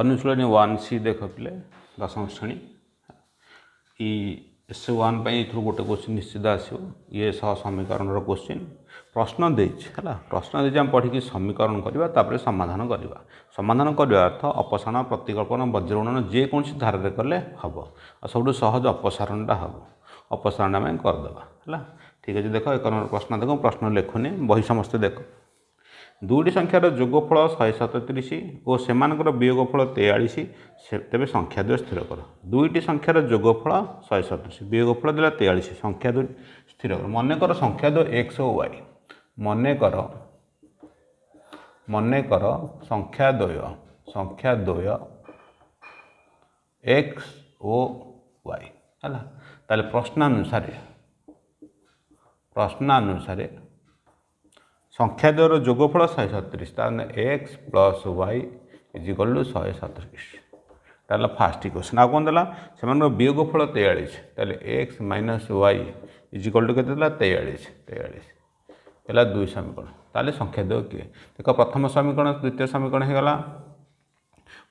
ଅନୁଶୀଳନୀ one C ଦେଖ ପିଲେ ଦଶମ ଶ୍ରେଣୀ ଇ ଏସ୍ ୱାନ୍ ପାଇଁ ଏଥିରୁ ଗୋଟେ କୋଶ୍ଚିନ୍ ନିଶ୍ଚିତ ଆସିବ ଇଏ ସହ ସମୀକରଣର କୋଶ୍ଚିନ୍ ପ୍ରଶ୍ନ ଦେଇଛି ହେଲା ପ୍ରଶ୍ନ ଦେଇଛି ଆମେ ପଢ଼ିକି ସମୀକରଣ କରିବା ତାପରେ ସମାଧାନ କରିବା ସମାଧାନ କରିବା ଅର୍ଥ ଅପସାରଣ ପ୍ରତିକଳ୍ପନା ବଜ୍ରଗଣନ ଯେକୌଣସି ଧାରାରେ କଲେ ହେବ ଆଉ ସବୁଠୁ ସହଜ ଅପସାରଣଟା ହେବ ଅପସାରଣ ଆମେ କରିଦେବା ହେଲା ଠିକ୍ ଅଛି ଦେଖ ଏକ ନମ୍ବର ପ୍ରଶ୍ନ ଦେଖ ପ୍ରଶ୍ନ ଲେଖୁନି ବହି ସମସ୍ତେ ଦେଖ ଦୁଇଟି ସଂଖ୍ୟାର ଯୋଗଫଳ ଶହେ ସତତିରିଶ ଓ ସେମାନଙ୍କର ବିୟୋଗଫଳ ତେୟାଳିଶ ତେବେ ସଂଖ୍ୟା ଦୁଇ ସ୍ଥିର କର ଦୁଇଟି ସଂଖ୍ୟାର ଯୋଗଫଳ ଶହେ ସତତିରିଶ ବିୟୋଗଫଳ ଦେଲା ତେୟାଳିଶ ସଂଖ୍ୟା ଦୁଇ ସ୍ଥିର କର ମନେକର ସଂଖ୍ୟା ଦୁଇ ଏକ୍ସ ଓ ୱାଇ ମନେକର ମନେକର ସଂଖ୍ୟା ଦ୍ୱୟ ସଂଖ୍ୟା ଦ୍ୱୟ ଏକ୍ସ ଓ ୱାଇ ହେଲା ତାହେଲେ ପ୍ରଶ୍ନାନୁସାରେ ପ୍ରଶ୍ନାନୁସାରେ সংখ্যা দ্বয়ের যোগফল শহে সত্রিশ তার মানে X plus Y equal to শহে সত্রিশ এটা হল ফার্স্ট ইকুয়েশন আউ কোণ দেলা সে বিয়োগফল তেয়াল্লিশ তাহলে X minus Y equal to কেতে তেয়াল্লিশ তেয়াল্লিশ ହେଲା ଦୁଇ ସମୀକରଣ ତାହେଲେ ସଂଖ୍ୟା ଦେୟ କିଏ ଦେଖ ପ୍ରଥମ ସମୀକରଣ ଦ୍ୱିତୀୟ ସମୀକରଣ ହେଇଗଲା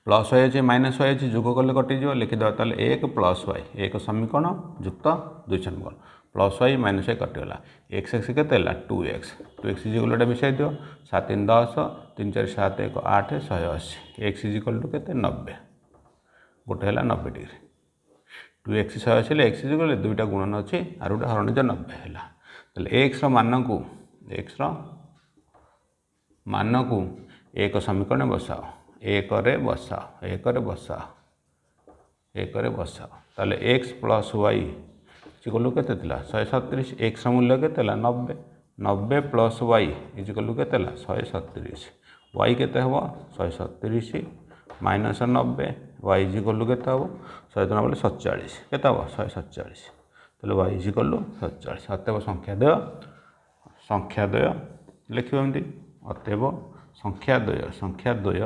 ପ୍ଲସ୍ ୱାଇ ଅଛି ମାଇନସ୍ ୱାଇ ଅଛି ଯୋଗ କଲେ କଟିଯିବ ଲେଖିଦେବା ତାହେଲେ ଏକ ପ୍ଲସ୍ ୱାଇ ଏକ ସମୀକରଣ ଯୁକ୍ତ ଦୁଇ ସମୀକରଣ ପ୍ଲସ୍ ୱାଇ ମାଇନସ୍ ୱାଇ କଟିଗଲା ଏକ୍ସ ଏକ୍ସ କେତେ ହେଲା two X two X equal ଏଇଟା ମିଶାଇ ଦିଅ ସାତ ତିନି ଦଶ ତିନି ଚାରି ସାତ ଏକ ଆଠ ଶହେ ଅଶୀ ଏକ୍ସ ଇଜିକଲ୍ ଟୁ କେତେ ନବେ ଗୋଟେ ହେଲା ନବେ ଡିଗ୍ରୀ ଟୁ ଏକ୍ସ ଶହେ ଅଶୀ ହେଲେ ଏକ୍ସ ଇଜିକଲ୍ ଦୁଇଟା ଗୁଣନ ଅଛି ଆର ଗୋଟେ ହରଣିଜ ନବେ ହେଲା ତାହେଲେ ଏକ୍ସର ମାନକୁ ଏକ୍ସର ମାନକୁ ଏକ ସମୀକରଣ ବସାଅ ଏକରେ ବସାଅ ଏକରେ ବସାଅ ଏକରେ ବସାଅ ତାହେଲେ X plus Y equal to के शहे सतरीश एक्स मूल्य के नब्बे नब्बे प्लस वाई इजिकल टू के शहे सतरीश वाई के शहे सतरीश माइनस नब्बे वाई इजिकल टू के शहे तो बोले सतचाश के शहे सतचाश তাহলে ওয়াই ইজ ইকল সতচাশ অতএব সংখ্যাদ্বয় সংখ্যাদ্বয় লিখব এমনি অতএব সংখ্যাদ্বয় সংখ্যাদ্বয়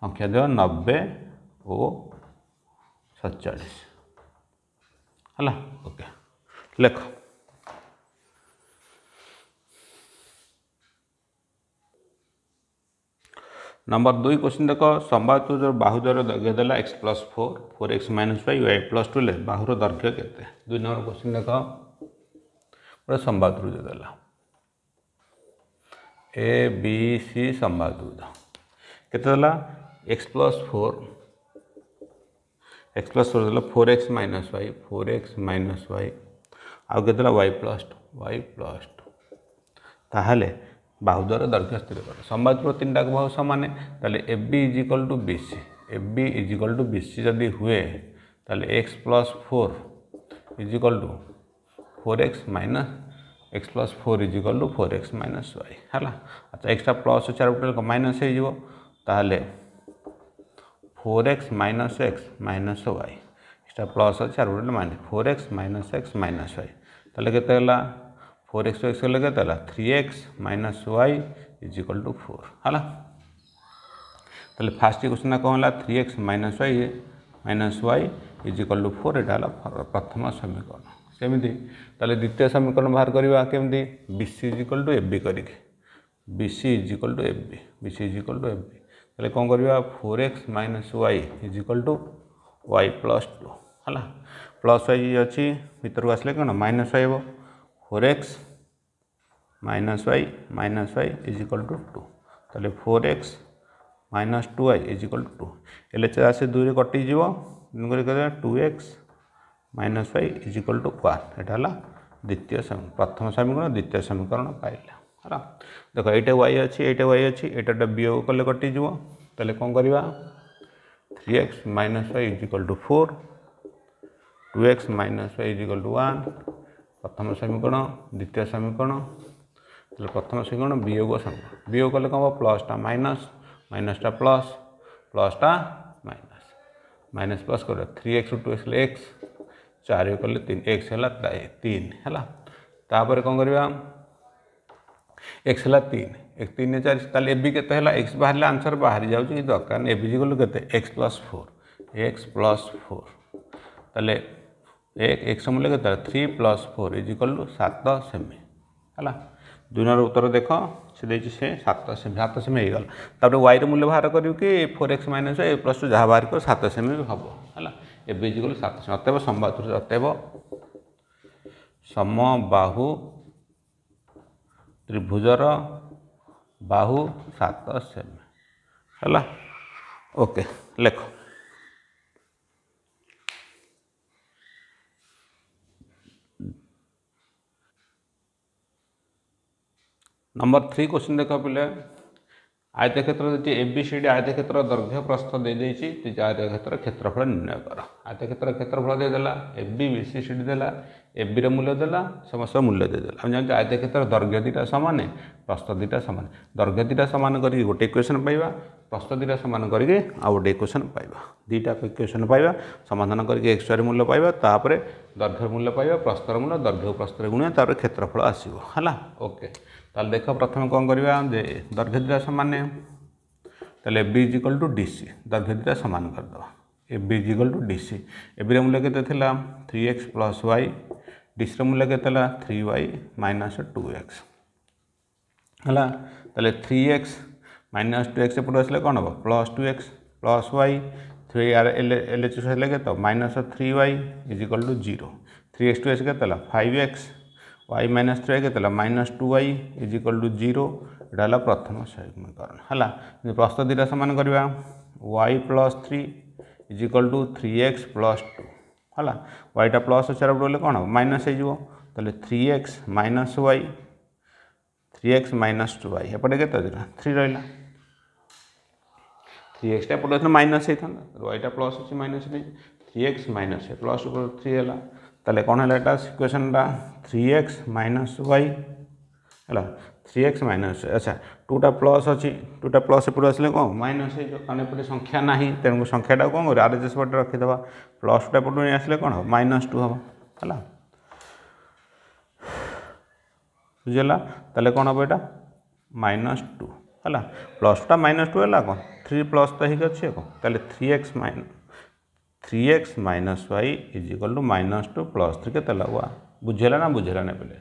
সংখ্যাদ্বয় নব্বে ও সতচাশ ହେଲା ଓକେ ଲେଖ नंबर दुई क्वेश्चन देख संवाद को जो बाहुर दैर्घ्य देला X plus four four X minus five Y plus टूले बाहुर दैर्घ्य के दुई नंबर क्वेश्चन देख गोटे संवाद रुज देला ए बी सी संवाद रुज के X plus four x plus four से four X minus Y four X minus Y आउ के Y plus two Y plus two তাহলে বাহু দ্বারা দৈর্ঘ্য স্থির করো সম্বাদপুর তিনটা বাহু সমানে তাহলে F B is equal to BC F B is equal to BC যদি হুয়ে তাহলে X plus four is equal to four X minus X plus four is equal to four X minus Y হ্যাঁ আচ্ছা extra plus চার গোটে minus হয়ে যাব তাহলে four X minus X minus Y এটা প্লস আছে আর ওটা minus four X minus X minus Y তাহলে কেতে হল ফোর এক্স এক্স হলে কেতে হল three X minus Y is equal to four হল তাহলে ফার্স্ট ইকুয়েশনটা কম হল three X minus Y minus Y is equal to four এটা হল প্রথম সমীকরণ সেমিতি তাহলে দ্বিতীয় সমীকরণ বাহার করা কেমি BC is equal to AB করিকি BC is equal to AB BC is equal to AB तेल कौन करवा four X minus Y is equal to Y plus two है प्लस वाई अच्छी भितर को आसे कौन माइनस वाई हे four X minus Y minus Y is equal to two तेल four X minus two Y is equal to L H आस दूरी कटिज two x minus Y is equal to वाला द्वितीय प्रथम समीकरण द्वितीय समीकरण पाला ହେଲା ଦେଖ ଏଇଟା ୱାଇ ଅଛି ଏଇଟା ୱାଇ ଅଛି ଏଇଟାଟା ବିୟୋଗ କଲେ କଟିଯିବ ତାହେଲେ କ'ଣ କରିବା three X minus Y is equal to four two X minus Y is equal to one প্রথম সমীকরণ দ্বিতীয় সমীকরণ তাহলে প্রথম সমীকরণ বিয়োগ সমীকরণ বিয়োগ কলে কম প্লসটা মাইনাস মাইনাসটা প্লস প্লসটা মাইনাস মাইনাস প্লস করে three X two X X চারি কলে তিন এক্স হল তিন হল তাপরে কম করা एक्स है तीन एक तीन चार ताल ए बी के एक्स बाहर आंसर बाहरी जाऊँगी दरकार कारण ए इजिकल के X plus four x plus four तेल एक एक्स मूल्य के three plus four equal to सात सेमी है दुनिया उत्तर देख से देखिए से सात सेमी सात सेमी हो वाइर मूल्य बाहर कर four X minus A plus two जहाँ बाहर कर सात सेमी हम है ए बी इजिकल सात सेमी अतएव समबाहु अतएव समबाहु ତ୍ରିଭୁଜର ବାହୁ ସାତ ସେମା ହେଲା ଓକେ ଲେଖ ନମ୍ବର ଥ୍ରୀ କ୍ୱେଶ୍ଚିନ୍ ଦେଖ ପିଲେ ଆୟତକ୍ଷେତ୍ର ଯଦି ଏ ବି ସି ଡି ଆୟତକ୍ଷେତ୍ର ଦୈର୍ଘ୍ୟ ପ୍ରସ୍ତ ଦେଇଦେଇଛି ଆୟତକ୍ଷେତ୍ର କ୍ଷେତ୍ରଫଳ ନିର୍ଣ୍ଣୟ କର ଆୟତକ୍ଷେତ୍ର କ୍ଷେତ୍ରଫଳ ଦେଇଦେଲା A B C C D ଦେଲା एबिर मूल्य दे समस्त मूल्य देदेला आम जानते आयत क्षेत्र दर्घ्य दुटा सामान प्रस्त दुटा सामान दर्घ्य दुटा सामान कर गोटे इक्वेसन पाइबा प्रस्थ दुटा सामान करके आउ गोटे इक्वेसन पाइबा दुटा इक्वेसन पाइबा समाधान करके एक्सर मूल्य पाइबापर दर्घ्य मूल्य पाइबा प्रस्तर मूल्य दर्घ्य प्रस्तर गुणिया तर क्षेत्रफल आसो है ओके देख प्रथम कौन करवा दर्घ्य दुटा सामान तेल इक्वल टू डी दर्घ्य दुटा सामान करदे एबिजिकल टू डी एबिर मूल्य के थ्री एक्स प्लस वाई ডিসর মূল্য কেতে three Y minus two X ହେଲା ତାହେଲେ three X minus two X ଏପଟୁ ଆସିଲେ କ'ଣ ହେବ plus two X plus Y three ଆର ଏଲ୍ ଏଲ୍ ଏଚ୍ ଆସିଲେ କେତେ minus three Y is equal to zero three X two X କେତେ ହେଲା five X Y minus three Y କେତେ ହେଲା minus two Y is equal to zero ଏଇଟା ହେଲା ପ୍ରଥମ ସମୀକରଣ ହେଲା ପ୍ରସ୍ତ ଦୁଇଟା ସମାନ କରିବା Y plus three is equal to three X plus two ହେଲା ୱାଇଟା ପ୍ଲସ୍ ଅଛି ଆରପଟୁ ଗଲେ କ'ଣ ହେବ ମାଇନସ୍ ହେଇଯିବ ତାହେଲେ three X minus Y three X minus two Y ଏପଟେ କେତେ ରହିଲା ଥ୍ରୀ ରହିଲା ଥ୍ରୀ ଏକ୍ସଟା ଏପଟେ ରହିଥିଲା ମାଇନସ୍ ହେଇଥାନ୍ତା ୱାଇଟା ପ୍ଲସ୍ ଅଛି ମାଇନସ୍ ହେଇଛି three X minus plus three ହେଲା ତାହେଲେ କ'ଣ ହେଲା ଏଇଟା ସିକୁଏସନ୍ଟା ଥ୍ରୀ ଏକ୍ସ ମାଇନସ୍ ୱାଇ ହେଲା থ্রি এক্স মাইনস আচ্ছা টুটা প্লস অছি টুটা প্লস এপটু আসলে কম মাইনস হয়ে কারণ এপটে সংখ্যা না তেমন সংখ্যাটা কম করে আর এস পটে রখিদেবা প্লসটা এপটু নিয়ে আসলে কম হব মাইনস টু হব হল বুঝলা তাহলে কম হব এটা মাইনস টু হল প্লসটা মাইনস টু হল কম থ্রি প্লস তো হয়ে অছি কম তাহলে three X minus three X minus Y is equal to minus two plus three কে তাহলে বুঝেলা না বুঝেলা না পেলে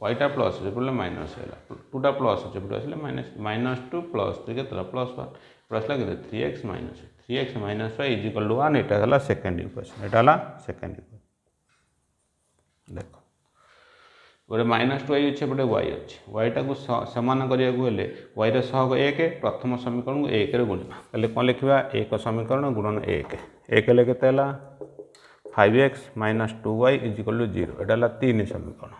ওয়াইটা প্লস হয়েছে বললে মাইনস হয়ে टूटा प्लस अच्छे plus minus minus two plus तो कितना प्लस वन प्लस लगे three X minus three X minus Y is equal to one ये सेकेंड इक्वेशन यहाँ सेकेंड इक्वेशन देख गोटे माइनस टू वाई अच्छे गोटे वाई अच्छे वाईटा को सामान करने वाई रहा एक प्रथम समीकरण को एक गुणा पहले कौन लिखा एक समीकरण गुणन एक एक केते five X minus two Y is equal to zero यहाँ तीन समीकरण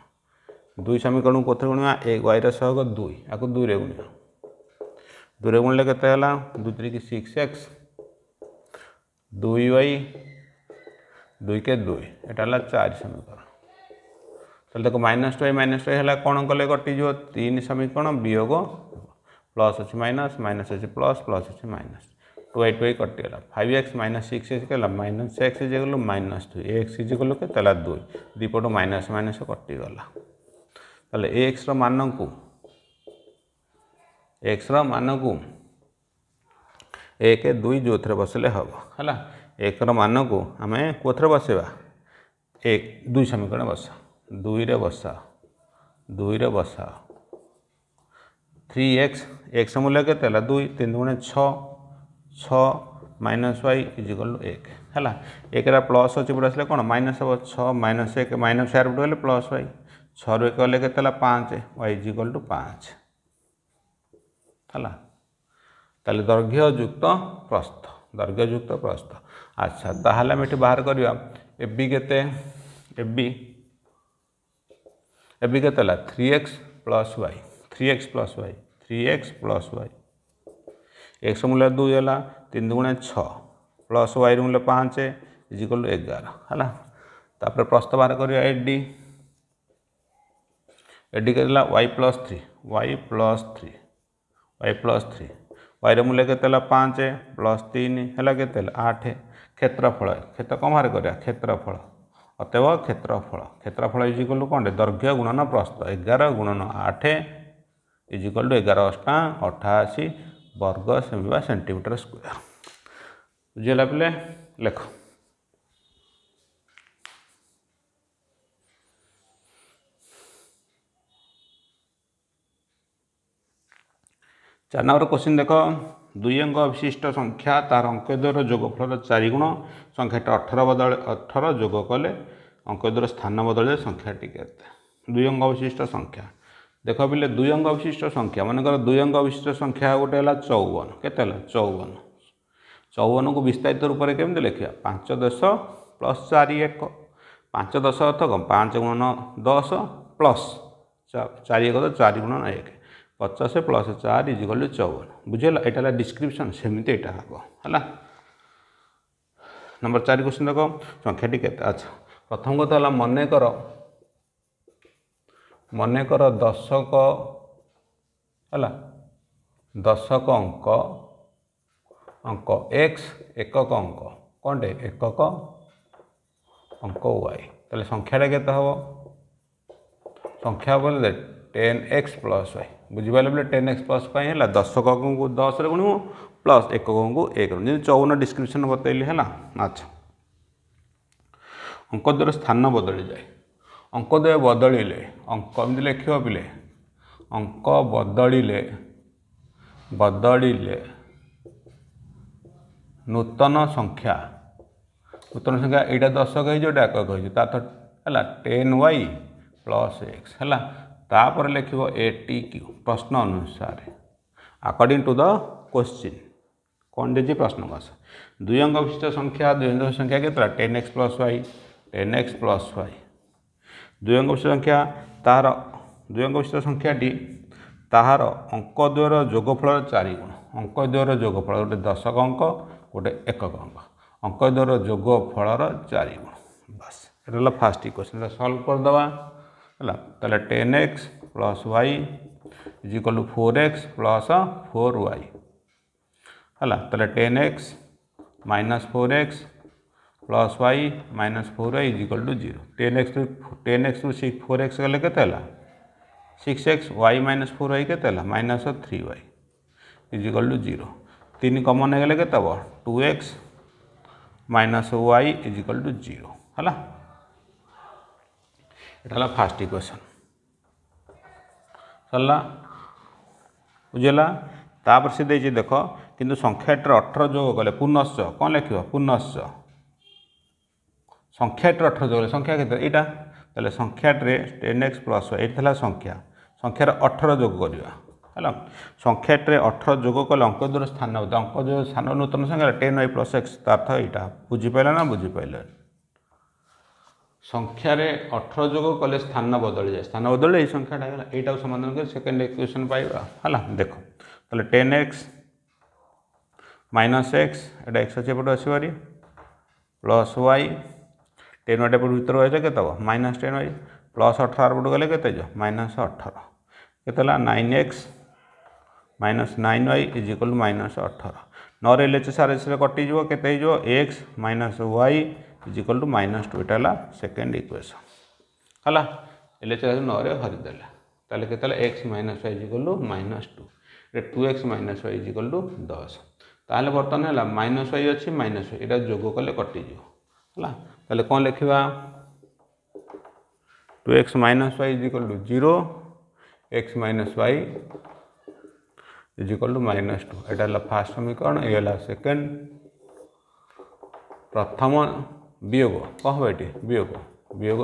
दुई समीकरण को कौन गुणवा ए वाइर सहग दुई आपको दुई रे गुण दुई गुण के दुई की सिक्स एक्स दुई वाई दुई के दुई एटा चार समीकरण तो देख minus two Y minus two है कौन कले कटिज तीन समीकरण वियोग प्लस अच्छी माइनस माइनस अच्छे प्लस प्लस अच्छे minus two Y two Y कटिगला five X minus six X के minus X is equal minus two X is के दुई दीपट माइनस माइनस कटिगला ତାହେଲେ ଏକ୍ସର ମାନକୁ ଏକ୍ସର ମାନକୁ ଏକ ଦୁଇ ଯେଉଁଥିରେ ବସିଲେ ହେବ ହେଲା ଏକର ମାନକୁ ଆମେ କେଉଁଥିରେ ବସେଇବା ଏକ ଦୁଇ ସମୀକରଣ ବସାଅ ଦୁଇରେ ବସାଅ ଦୁଇରେ ବସାଅ থ্রি এক্স এক্স মূল্য কেতে হল দুই তিন দুগুণে ছ ছ মাইনস ওয়াই ইজিকাল টু এক হল একরা প্লস অছি পুরো আসলে কোণ মাইনস হব ছ মাইনস এক মাইনস এয়ার পুট হলে প্লস ওয়াই ଛଅରୁ ଏକ ଗଲେ କେତେ ହେଲା ପାଞ୍ଚ ୱାଇ ଇଜିକାଲ୍ ଟୁ ପାଞ୍ଚ ହେଲା ତାହେଲେ ଦୈର୍ଘ୍ୟଯୁକ୍ତ ପ୍ରସ୍ଥ ଦୈର୍ଘ୍ୟଯୁକ୍ତ ପ୍ରସ୍ଥ ଆଚ୍ଛା ତାହେଲେ ଆମେ ଏଠି ବାହାର କରିବା এবি କେତେ এবি এবি କେତେ ହେଲା three x plus y three x plus y three x plus y x মূল্য দুই হল তিন দুগুণে ছ প্লস ওয়াইর মূল্য পাঁচ ইজিকল টু এগার হল তাপরে প্রস্ত বাহার করা এ ডি ଏଠି କରିଲା y plus three y plus three y plus three ୱାଇର ମୂଲ୍ୟ କେତେ ହେଲା ପାଞ୍ଚ ପ୍ଲସ୍ ତିନି ହେଲା କେତେ ହେଲା ଆଠ କ୍ଷେତ୍ରଫଳ କ୍ଷେତ୍ର କ'ଣ ବାହାର କରିବା କ୍ଷେତ୍ରଫଳ ଅତେବ କ୍ଷେତ୍ରଫଳ କ୍ଷେତ୍ରଫଳ ଇଜିକ୍ୱାଲ ଟୁ କ'ଣ ଦୈର୍ଘ୍ୟ ଗୁଣନ ପ୍ରସ୍ତ ଏଗାର ଗୁଣନ ଆଠ ଇଜିକ୍ୱାଲ ଟୁ ଏଗାର ଅଷ୍ଟା ଅଠାଅଶୀ ବର୍ଗ ସେମି ବା ସେଣ୍ଟିମିଟର ସ୍କୋୟାର ବୁଝିଗଲା ପିଲେ ଲେଖ ଚାରି ନମ୍ବର କୋଶ୍ଚିନ୍ ଦେଖ ଦୁଇ ଅଙ୍କ ବିଶିଷ୍ଟ ସଂଖ୍ୟା ତାହାର ଅଙ୍କଦ୍ୱର ଯୋଗଫଳର ଚାରି ଗୁଣ ସଂଖ୍ୟାଟି ଅଠର ବଦଳ ଅଠର ଯୋଗ କଲେ ଅଙ୍କଦ୍ୱର ସ୍ଥାନ ବଦଳିଲେ ସଂଖ୍ୟାଟି କେତେ ଦୁଇ ଅଙ୍କ ବିଶିଷ୍ଟ ସଂଖ୍ୟା ଦେଖ ପିଲେ ଦୁଇ ଅଙ୍କ ବିଶିଷ୍ଟ ସଂଖ୍ୟା ମନେକର ଦୁଇ ଅଙ୍କ ବିଶିଷ୍ଟ ସଂଖ୍ୟା ଗୋଟେ ହେଲା ଚଉବନ କେତେ ହେଲା ଚଉବନ ଚଉବନକୁ ବିସ୍ତାରିତ ରୂପରେ କେମିତି ଲେଖିବା ପାଞ୍ଚ ଦଶ ପ୍ଲସ୍ ଚାରି ଏକ ପାଞ୍ଚ ଦଶ ଅର୍ଥ କ'ଣ ପାଞ୍ଚ ଗୁଣ ଦଶ ପ୍ଲସ୍ ଚାରି ଏକ ତ ଚାରି ଗୁଣ ଏକ ପଚାଶ ପ୍ଲସ୍ ଚାରି ଇଜିକଲ୍ ଟୁ ଚଉବନ ବୁଝିଗଲ ଏଇଟା ହେଲା ଡିସ୍କ୍ରିପ୍ସନ୍ ସେମିତି ଏଇଟା ହେବ ହେଲା ନମ୍ବର ଚାରି କୋଶ୍ଚିନ୍ ଦେଖ ସଂଖ୍ୟାଟି କେତେ ଆଚ୍ଛା ପ୍ରଥମ କଥା ହେଲା ମନେକର ମନେକର ଦଶକ ହେଲା ଦଶକ ଅଙ୍କ ଅଙ୍କ ଏକ୍ସ ଏକକ ଅଙ୍କ କ'ଣଟେ ଏକକ ଅଙ୍କ ୱାଇ ତାହେଲେ ସଂଖ୍ୟାଟା କେତେ ହେବ ସଂଖ୍ୟା ବୋଲେ टेन एक्स प्लस वाई बुझीपारे बोले टेन एक्स प्लस वाई है दस को दस गुणव प्लस एक को एक जमी चौवन डिस्क्रिप्सन बतैली है अच्छा अंक द्वारा स्थान बदली जाए अंक द्वय बदलने अंक कमी लिख पे अंक बदलने बदलने नूतन संख्या नूतन संख्या यहाँ दशक कही जो डाक कही टेन वाई प्लस एक्स है ତାପରେ ଲେଖିବ ଏ ଟି କ୍ୟୁ ପ୍ରଶ୍ନ ଅନୁସାରେ ଆକର୍ଡ଼ିଂ ଟୁ ଦ କ୍ୱେଶ୍ଚିନ୍ କ'ଣ ଦେଇଛି ପ୍ରଶ୍ନ କଷ ଦୁଇ ଅଙ୍ଗ ବିଶିଷ୍ଟ ସଂଖ୍ୟା ଦୁଇ ଅଙ୍ଗ ସଂଖ୍ୟା କେତେଟା ten x plus y ten x plus y ଦୁଇ ଅଙ୍ଗ ବିଶିଷ୍ଟ ସଂଖ୍ୟା ତାହାର ଦୁଇ ଅଙ୍ଗ ବିଶିଷ୍ଟ ସଂଖ୍ୟାଟି ତାହାର ଅଙ୍କ ଦ୍ୱୟର ଯୋଗଫଳର ଚାରି ଗୁଣ ଅଙ୍କ ଦ୍ୱୟର ଯୋଗଫଳ ଗୋଟେ ଦଶକ ଅଙ୍କ ଗୋଟେ ଏକକ ଅଙ୍କ ଅଙ୍କ ଦ୍ୱୟର ଯୋଗଫଳର ଚାରି ଗୁଣ ବାସ୍ ଏଟା ହେଲା ଫାଷ୍ଟ କ୍ୱେଶ୍ଚିନ୍ ସଲ୍ଭ କରିଦେବା है ten x plus y y is to four x plus four y है ten x minus four x plus y minus four y is equal to zero ten x ten x two six four x गले के six x y minus four y के minus three y is equal to zero तीन common हो गले के two x minus Y is equal to zero है ଏଇଟା ହେଲା ଫାଷ୍ଟ ଇକ୍ୱେସନ୍ ସରିଲା ବୁଝିଲା ତାପରେ ସେ ଦେଇଛି ଦେଖ କିନ୍ତୁ ସଂଖ୍ୟାଟିରେ ଅଠର ଯୋଗ କଲେ ପୁନଶ୍ଚ କ'ଣ ଲେଖିବ ପୁନଶ୍ଚ ସଂଖ୍ୟାଟିରେ ଅଠର ଯୋଗ କଲେ ସଂଖ୍ୟା କେତେ ଏଇଟା ତାହେଲେ ସଂଖ୍ୟାଟିରେ ଟେନ୍ ଏକ୍ସ ପ୍ଲସ୍ ଏଇଟା ଥିଲା ସଂଖ୍ୟା ସଂଖ୍ୟାରେ ଅଠର ଯୋଗ କରିବା ହେଲା ସଂଖ୍ୟାଟିରେ ଅଠର ଯୋଗ କଲେ ଅଙ୍କ ଦୂର ସ୍ଥାନ ଅଙ୍କ ଯୋଗ ସ୍ଥାନ ନୂତନ ସଂଖ୍ୟା ଟେନ୍ ୱାଇ ପ୍ଲସ୍ ଏକ୍ସ ତାର୍ଥ ଏଇଟା ବୁଝିପାରିଲା ନା ବୁଝିପାରିଲେ সংখ্যারে অঠর যোগ কলে স্থান বদলি যায় স্থান বদলি এই সংখ্যাটা হল এইটাও সমাধান করে সেকেন্ড ইকুয়েশন পাইবা হল দেখো তাহলে টেন এক্স মাইনাস এক্স এটা এক্স আছে এপটে আসিপারি প্লস ওয়াই টেন ওয়াইটা এপট ভিতরে আসলে কত হব মাইনাস টেন ওয়াই প্লস অঠর আর পটু গেলে কত যাব মাইনাস অঠর কত হল nine x minus nine y is equal minus অঠর নরে L H S R S কটিযোগ কেতে হয়ে যাব x minus y is equal to minus two यहाँ सेकेंड इक्वेसन ହେଲା ହେଲେ ଚାରି ନଅରେ ହରିଦେଲା ତାହେଲେ କେତେ ହେଲା x minus y is equal to minus two ଏଇଟା two x minus y is equal to ଦଶ ତାହେଲେ ବର୍ତ୍ତମାନ ହେଲା ମାଇନସ୍ ୱାଇ ଅଛି ମାଇନସ୍ ୱାଇ ଏଇଟା ଯୋଗ କଲେ କଟିଯିବ ହେଲା ତାହେଲେ କ'ଣ ଲେଖିବା two x minus y is equal to zero x minus y is equal to minus two ଏଇଟା ହେଲା ଫାର୍ଷ୍ଟ ସମୀକରଣ ଇଏ ହେଲା ସେକେଣ୍ଡ ପ୍ରଥମ বিয়োগ କ'ଣ ଏଠି ବିୟୋଗ ବିୟୋଗ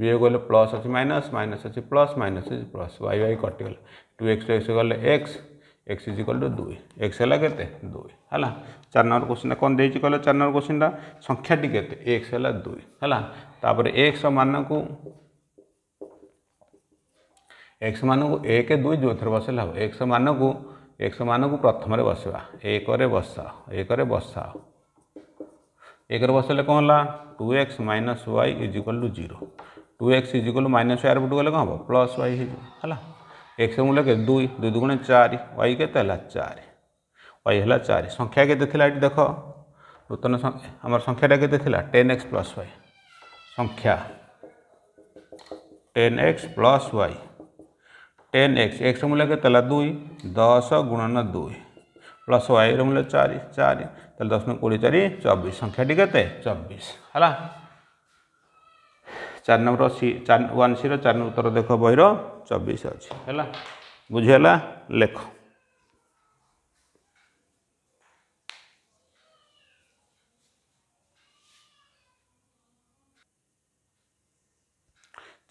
ବିୟୋଗ ହେଲେ ପ୍ଲସ୍ ଅଛି ମାଇନସ୍ ମାଇନସ୍ ଅଛି ପ୍ଲସ୍ ମାଇନସ୍ ଅଛି ପ୍ଲସ୍ ୱାଇ ୱାଇ କଟିଗଲା ଟୁ ଏକ୍ସ ଟୁ ଏକ୍ସ ଗଲେ x x is equal to দুই এক্স হল কেতে দুই হল চার নম্বর কোশ্চিনটা কম দিয়েছি কলে চার নম্বর কোশ্চিনটা সংখ্যাটি কেতে এক্স হল দুই হল তাপরে এক্স মানকু এক্স মানকু এক দুই যোথরে বসাইলে হব এক্স মানকু এক্স মানকু প্রথমে বসবা একরে বসাও একরে বসাও एकर बसले कौन है two x minus y equal to zero two x equal minus y आरपुट गले कौन हम प्लस वाई होगा एक्स मूल्य के दुई दुई दुगुण चार वाई के चार वाई है चार संख्या के देख नूतन तो आम संख्याटा के टेन एक्स प्लस वाई संख्या ten x plus y ten x x मूल्य के दुई दस गुणन दुई প্লস ୱାଇର ମୂଲ୍ୟ ଚାରି ଚାରି ତାହେଲେ ଦଶମିକ କୋଡ଼ିଏ ଚାରି ଚବିଶ ସଂଖ୍ୟାଟି କେତେ ଚବିଶ ହେଲା ଚାରି ନମ୍ବର ସି ଚାରି ୱାନ୍ ସିର ଚାରି ନମ୍ବର ଉତ୍ତର ଦେଖ ବହିର ଚବିଶ ଅଛି ହେଲା ବୁଝିହେଲା ଲେଖ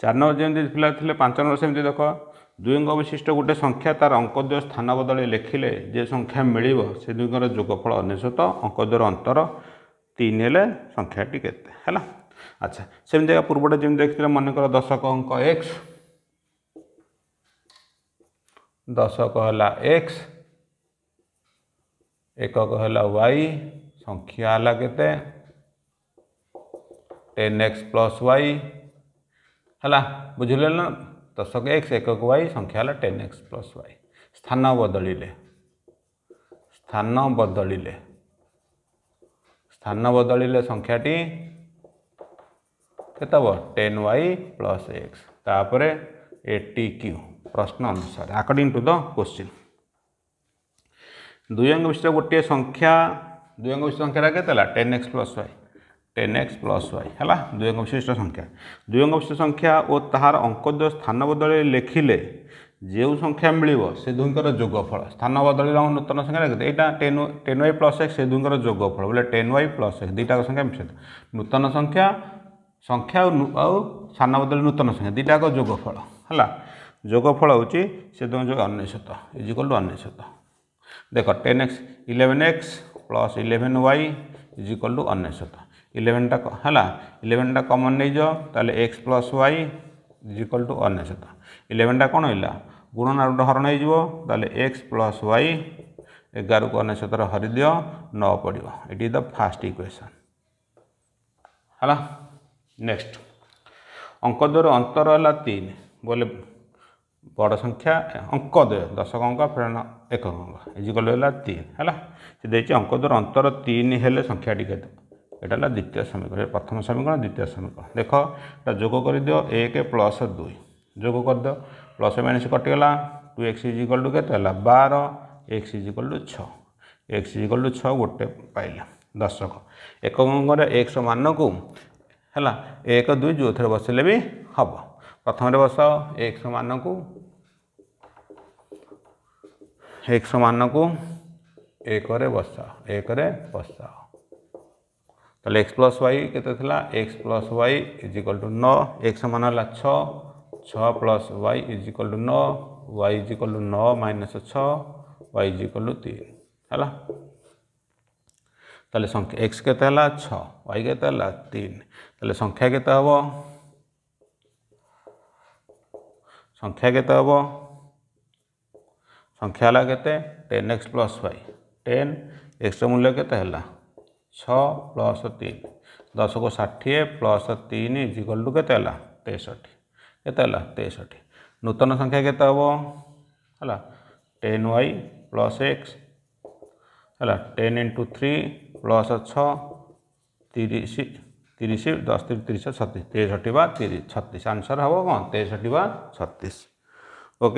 ଚାରି ନମ୍ବର ଯେମିତି ପିଲା ଥିଲେ ପାଞ୍ଚ ନମ୍ବର ସେମିତି ଦେଖ ଦୁଇଙ୍କ ବିଶିଷ୍ଟ ଗୋଟେ ସଂଖ୍ୟା ତାର ଅଙ୍କଦ୍ୟ ସ୍ଥାନ ବଦଳି ଲେଖିଲେ ଯେ ସଂଖ୍ୟା ମିଳିବ ସେ ଦୁଇଙ୍କର ଯୋଗଫଳ ଅନେଶତ ଅଙ୍କଦ୍ୟର ଅନ୍ତର ତିନି ହେଲେ ସଂଖ୍ୟାଟି କେତେ ହେଲା ଆଚ୍ଛା ସେମିତି ପୂର୍ବଟା ଯେମିତି ଦେଖିଥିଲେ ମନେକର ଦଶକ ଅଙ୍କ ଏକ୍ସ ଦଶକ ହେଲା ଏକ୍ସ ଏକକ ହେଲା ୱାଇ ସଂଖ୍ୟା ହେଲା କେତେ ଟେନ୍ ଏକ୍ସ ପ୍ଲସ୍ ୱାଇ ହେଲା ବୁଝିଲେ ନା ଦଶକ ଏକ୍ସ ଏକକ ୱାଇ ସଂଖ୍ୟା ହେଲା ଟେନ୍ ଏକ୍ସ ପ୍ଲସ୍ ୱାଇ ସ୍ଥାନ ବଦଳିଲେ ସ୍ଥାନ ବଦଳିଲେ ସ୍ଥାନ ବଦଳିଲେ ସଂଖ୍ୟାଟି କେତେ ହେବ ଟେନ୍ ୱାଇ ପ୍ଲସ୍ ଏକ୍ସ ତାପରେ ଏଟି କ୍ୟୁ ପ୍ରଶ୍ନ ଅନୁସାରେ ଆକର୍ଡ଼ିଙ୍ଗ ଟୁ ଦ କୋଶ୍ଚିନ୍ ଦୁଇ ଅଙ୍ଗ ବିଷୟରେ ଗୋଟିଏ ସଂଖ୍ୟା ଦୁଇ ଅଙ୍ଗ ବିଷୟ ସଂଖ୍ୟାଟା କେତେ ହେଲା ten x plus y ten x plus y है दुई अंग विशिष्ट संख्या दुई अंग विशिष्ट संख्या और तहार अंकद्वय स्थान बदल लिखिले जो संख्या मिले से दुईं जोगफल स्थान बदल नूतन संख्या ये ten ten y plus x से दुईं जोगफल बोले टेन वाई प्लस एक्स दुईटा संख्या मिश्र नूतन संख्या संख्या आ स्थान बदल नूतन संख्या दुईटा जोगफल है जोगफल हो दुनिया इजिकल टू अनेशत देख ten x eleven x plus eleven y is equal to अनेशत ଇଲେଭେନ୍ଟା ହେଲା ଇଲେଭେନ୍ଟା କମନ୍ ନେଇଯାଅ ତାହେଲେ X plus y is equal to ଅନେଶତ ଇଲେଭେନ୍ଟା କ'ଣ ହେଲା ଗୁଣନାରୁ ହରଣ ହେଇଯିବ ତାହେଲେ ଏକ୍ସ ପ୍ଲସ୍ ୱାଇ ଏଗାରକୁ ଅନେଶତରେ ହରିଦିଅ ନ ପଡ଼ିବ ଏଇଟି ଦ ଫାଷ୍ଟ ଇକ୍ୱେସନ୍ ହେଲା ନେକ୍ସଟ ଅଙ୍କଦ୍ୱୟର ଅନ୍ତର ହେଲା ତିନି ବୋଲେ ବଡ଼ ସଂଖ୍ୟା ଅଙ୍କଦ୍ୱୟ ଦଶକ ଅଙ୍କ ଫେରଣ ଏକକ ଅଙ୍କ ଇଜିକଲ୍ ହେଲା ତିନି ହେଲା ସେ ଦେଇଛି ଅଙ୍କଦ୍ୱର ଅନ୍ତର ତିନି ହେଲେ ସଂଖ୍ୟାଟି କେତେ এটা হল দ্বিতীয় সমীকরণ প্রথম সমীকরণ দ্বিতীয় সমীকরণ দেখ এটা যোগ করে দিও এক প্লস দুই যোগ করে দিও প্লস মাইনস কটিগলা two x is equal to কত হলো বার এক্স ইজ ইকাল টু ছ এক্স ইজ ইকাল টু ছ গোটে পাইলা দর্শক একক এক্স মানকু হল এক দুই যোথরে বসলে বি হব প্রথমে বসাও এক্স মানকু এক্স মানকু একরে বসাও একরে বসাও তাহলে এক্স প্লস ওয়াই কেতে লা x plus y is equal to ন এক্স সমান হল ছ ছ plus y is equal to ন ওয়াই ইজ ইকাল টু ন মাইনস ছ ওয়াই ইজ ইকাল টু তিন হল তাহলে সংখ্যা এক্স কেতে হল ছ ওয়াই কেতে হল তিন তাহলে সংখ্যা কেতে হব সংখ্যা কেতে হব সংখ্যা হল কেতে ten x plus y ten এক্সর মূল্য কেতে হলা छस तीन दस को षाठी प्लस तीन इजिकल टू के केसठी केसठी नूतन संख्या के टेन वाई प्लस एक्स है टेन इंटु थ्री प्लस छिश दस तीन तीस छत्तीस तेसठी बा छत्तीस आंसर हम कौन तेसठी बा छत्तीस ओके